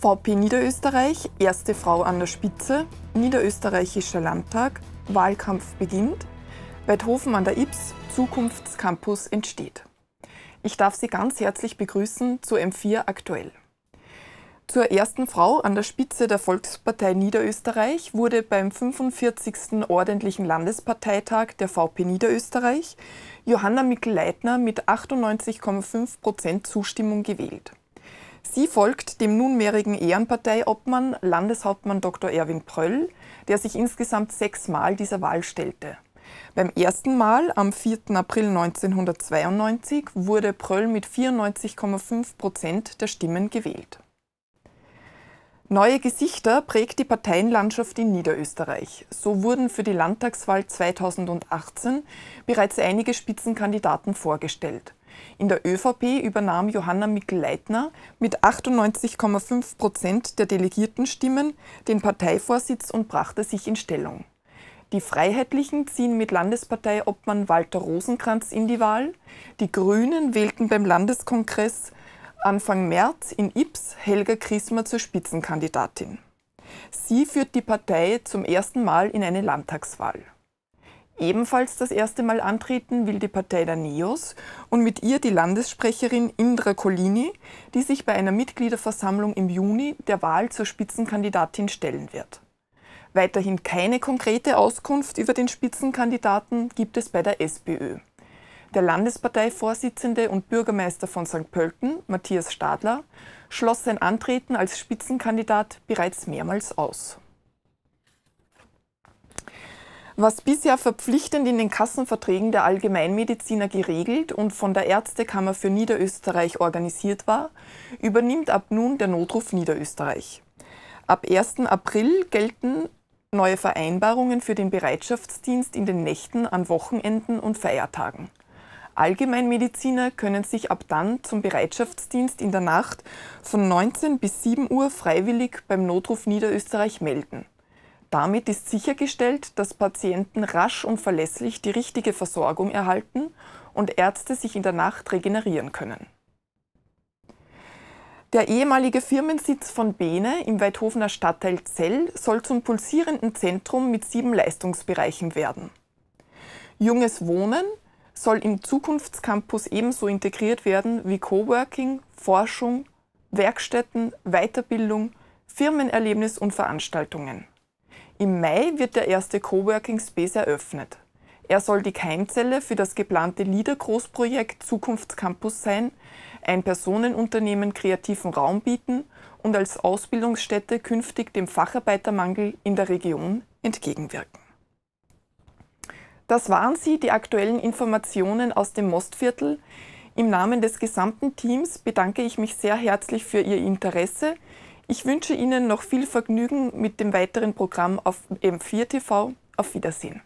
VP Niederösterreich, erste Frau an der Spitze, Niederösterreichischer Landtag, Wahlkampf beginnt, Weidhofen an der Ips, Zukunftscampus entsteht. Ich darf Sie ganz herzlich begrüßen zu M4 aktuell. Zur ersten Frau an der Spitze der Volkspartei Niederösterreich wurde beim 45. Ordentlichen Landesparteitag der VP Niederösterreich Johanna Mikl-Leitner mit 98,5 Prozent Zustimmung gewählt. Sie folgt dem nunmehrigen Ehrenparteiobmann Landeshauptmann Dr. Erwin Pröll, der sich insgesamt sechsmal dieser Wahl stellte. Beim ersten Mal am 4. April 1992 wurde Pröll mit 94,5 Prozent der Stimmen gewählt. Neue Gesichter prägt die Parteienlandschaft in Niederösterreich. So wurden für die Landtagswahl 2018 bereits einige Spitzenkandidaten vorgestellt. In der ÖVP übernahm Johanna mickel leitner mit 98,5 Prozent der Delegiertenstimmen den Parteivorsitz und brachte sich in Stellung. Die Freiheitlichen ziehen mit Landesparteiobmann Walter Rosenkranz in die Wahl. Die Grünen wählten beim Landeskongress Anfang März in Ips Helga Krismer zur Spitzenkandidatin. Sie führt die Partei zum ersten Mal in eine Landtagswahl. Ebenfalls das erste Mal antreten will die Partei der NEOS und mit ihr die Landessprecherin Indra Collini, die sich bei einer Mitgliederversammlung im Juni der Wahl zur Spitzenkandidatin stellen wird. Weiterhin keine konkrete Auskunft über den Spitzenkandidaten gibt es bei der SPÖ. Der Landesparteivorsitzende und Bürgermeister von St. Pölten, Matthias Stadler, schloss sein Antreten als Spitzenkandidat bereits mehrmals aus was bisher verpflichtend in den Kassenverträgen der Allgemeinmediziner geregelt und von der Ärztekammer für Niederösterreich organisiert war, übernimmt ab nun der Notruf Niederösterreich. Ab 1. April gelten neue Vereinbarungen für den Bereitschaftsdienst in den Nächten an Wochenenden und Feiertagen. Allgemeinmediziner können sich ab dann zum Bereitschaftsdienst in der Nacht von 19 bis 7 Uhr freiwillig beim Notruf Niederösterreich melden. Damit ist sichergestellt, dass Patienten rasch und verlässlich die richtige Versorgung erhalten und Ärzte sich in der Nacht regenerieren können. Der ehemalige Firmensitz von Bene im Weidhofener Stadtteil Zell soll zum pulsierenden Zentrum mit sieben Leistungsbereichen werden. Junges Wohnen soll im Zukunftscampus ebenso integriert werden wie Coworking, Forschung, Werkstätten, Weiterbildung, Firmenerlebnis und Veranstaltungen. Im Mai wird der erste Coworking Space eröffnet. Er soll die Keimzelle für das geplante LIDER-Großprojekt Zukunftscampus sein, ein Personenunternehmen kreativen Raum bieten und als Ausbildungsstätte künftig dem Facharbeitermangel in der Region entgegenwirken. Das waren sie, die aktuellen Informationen aus dem Mostviertel. Im Namen des gesamten Teams bedanke ich mich sehr herzlich für Ihr Interesse. Ich wünsche Ihnen noch viel Vergnügen mit dem weiteren Programm auf M4 TV. Auf Wiedersehen.